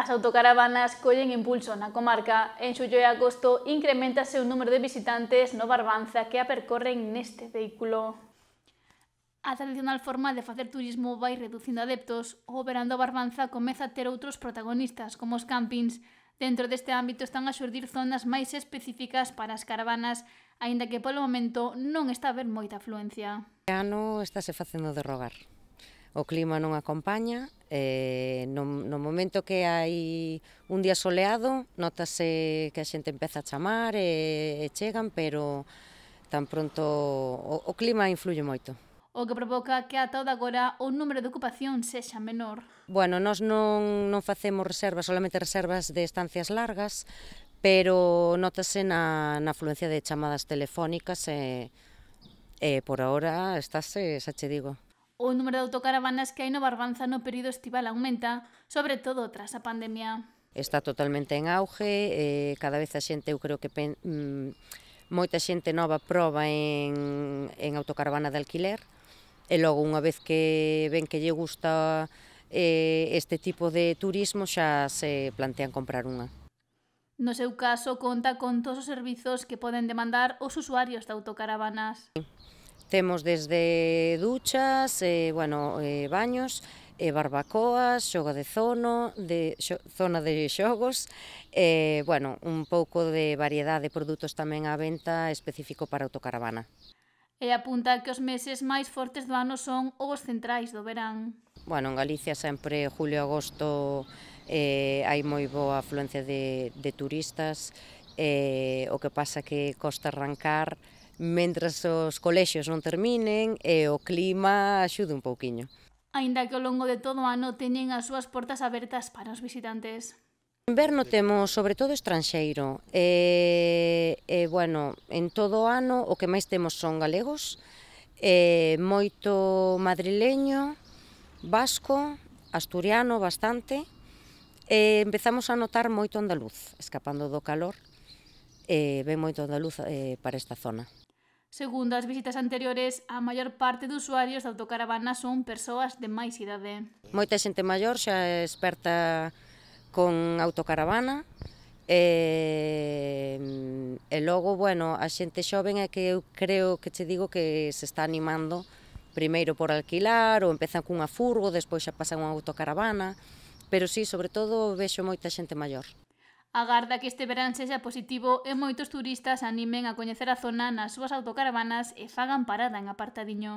As autocaravanas collen impulso na comarca. En xullo e agosto incrementase o número de visitantes no Barbanza que a percorren neste vehículo. A tradicional forma de facer turismo vai reducindo adeptos, o verán Barbanza comeza a ter outros protagonistas, como os campings. Dentro deste ámbito están a xurdir zonas máis específicas para as caravanas, aínda que polo momento non está a haber moita afluencia. Ano estáse facendo de rogar o clima non acompaña, eh, no, no momento que hai un día soleado, notase que a xente empeza a chamar e, e chegan, pero tan pronto o, o clima influye moito. O que provoca que a toda agora o número de ocupación sexa menor. Bueno, nós non, non facemos reservas, solamente reservas de estancias largas, pero notase na, na afluencia de chamadas telefónicas e, e por ahora estáse, xa che digo, O número de autocaravanas que hai no Barbanza no período estival aumenta, sobre todo tras a pandemia. Está totalmente en auge, eh, cada vez a xente, eu creo que pen, mm, moita xente nova proba en, en autocaravana de alquiler, e logo unha vez que ven que lle gusta eh, este tipo de turismo xa se plantean comprar unha. No seu caso, conta con todos os servizos que poden demandar os usuarios de autocaravanas. Temos desde duchas, eh, bueno, eh, baños, eh, barbacoas, xogo de zono, de xo, zona de xogos, eh, bueno, un pouco de variedade de produtos tamén á venta específico para autocaravana. E apunta que os meses máis fortes do ano son os centrais do verán. Bueno, en Galicia sempre julio e agosto eh, hai moi boa afluencia de, de turistas, eh, o que pasa que costa arrancar, mentras os colexios non terminen e o clima axude un pouquiño. Aínda que ao longo de todo o ano teñen as súas portas abertas para os visitantes. En Inverno temos sobre todo estranxeiro e, e bueno, en todo o ano o que máis temos son galegos, e, moito madrileño, vasco, asturiano bastante, e empezamos a notar moito andaluz, escapando do calor, e ven moito andaluz eh, para esta zona. Segundo as visitas anteriores, a maior parte de usuarios da autocaravana son persoas de máis idade. Moita xente maior xa é experta con autocaravana, E, e logo, bueno, a xente xoven é que eu creo que che digo que se está animando primeiro por alquilar ou empezan cunha furgo, despois xa pasan unha autocaravana, pero sí, sobre todo, vexo moita xente maior. Agarda que este verán sexa positivo e moitos turistas animen a coñecer a zona nas súas autocaravanas e fagan parada en apartadiño.